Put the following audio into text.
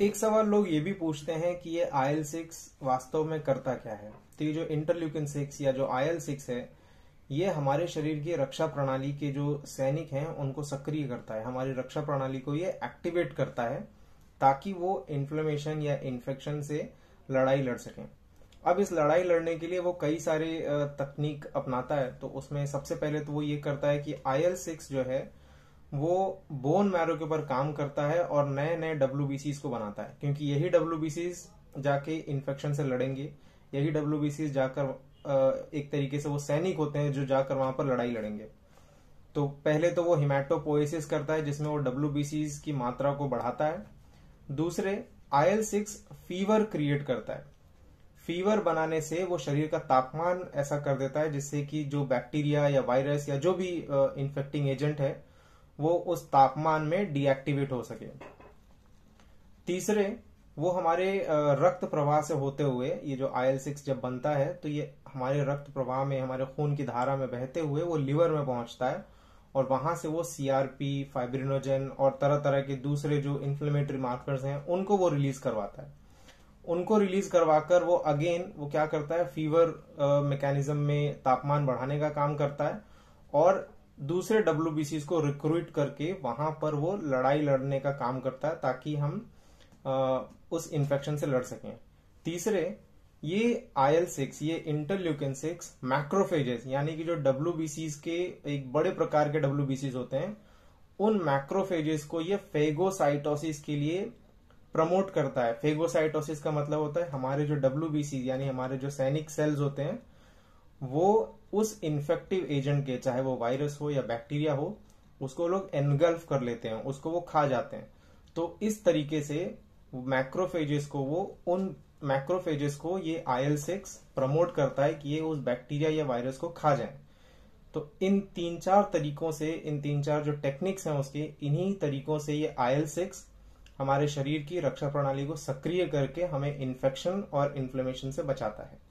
एक सवाल लोग ये भी पूछते हैं कि ये आयल सिक्स वास्तव में करता क्या है तो ये जो इंटरल्यूकिन सिक्स या जो आयल सिक्स है ये हमारे शरीर की रक्षा प्रणाली के जो सैनिक हैं उनको सक्रिय करता है हमारी रक्षा प्रणाली को ये एक्टिवेट करता है ताकि वो इन्फ्लेमेशन या इन्फेक्शन से लड़ाई लड़ सकें अब इस लड़ाई लड़ने के लिए वो कई सारे तकनीक अपनाता है तो उसमें सबसे पहले तो वो ये करता है कि आयल सिक्स जो है वो बोन मैरो के ऊपर काम करता है और नए नए डब्ल्यू को बनाता है क्योंकि यही डब्ल्यू जाके इन्फेक्शन से लड़ेंगे यही डब्ल्यू जाकर एक तरीके से वो सैनिक होते हैं जो जाकर वहां पर लड़ाई लड़ेंगे तो पहले तो वो हिमाटोपोएसिस करता है जिसमें वो डब्ल्यू की मात्रा को बढ़ाता है दूसरे आयल सिक्स फीवर क्रिएट करता है फीवर बनाने से वो शरीर का तापमान ऐसा कर देता है जिससे कि जो बैक्टीरिया या वायरस या जो भी इन्फेक्टिंग एजेंट है वो उस तापमान में डीएक्टिवेट हो सके तीसरे वो हमारे रक्त प्रवाह से होते हुए ये जो आयल सिक्स जब बनता है तो ये हमारे रक्त प्रवाह में हमारे खून की धारा में बहते हुए वो लिवर में पहुंचता है और वहां से वो सीआरपी फाइब्रिनोजन और तरह तरह के दूसरे जो इन्फ्लेमेटरी मार्कर्स हैं उनको वो रिलीज करवाता है उनको रिलीज करवाकर वो अगेन वो क्या करता है फीवर मैकेनिज्म में तापमान बढ़ाने का काम करता है और दूसरे डब्ल्यू को रिक्रूट करके वहां पर वो लड़ाई लड़ने का काम करता है ताकि हम आ, उस इन्फेक्शन से लड़ सकें तीसरे ये आई एल सिक्स ये इंटरल्यूकिन सिक्स मैक्रोफेजेस यानी कि जो डब्ल्यू के एक बड़े प्रकार के डब्ल्यू होते हैं उन मैक्रोफेजेस को ये फेगोसाइटोसिस के लिए प्रमोट करता है फेगोसाइटोसिस का मतलब होता है हमारे जो डब्ल्यू यानी हमारे जो सैनिक सेल्स होते हैं वो उस इन्फेक्टिव एजेंट के चाहे वो वायरस हो या बैक्टीरिया हो उसको लोग एनगल्फ कर लेते हैं उसको वो खा जाते हैं तो इस तरीके से मैक्रोफेजेस को वो उन मैक्रोफेजेस को ये आयल सिक्स प्रमोट करता है कि ये उस बैक्टीरिया या वायरस को खा जाए तो इन तीन चार तरीकों से इन तीन चार जो टेक्निक्स हैं उसके इन्हीं तरीकों से ये आयल सिक्स हमारे शरीर की रक्षा प्रणाली को सक्रिय करके हमें इन्फेक्शन और इन्फ्लेमेशन से बचाता है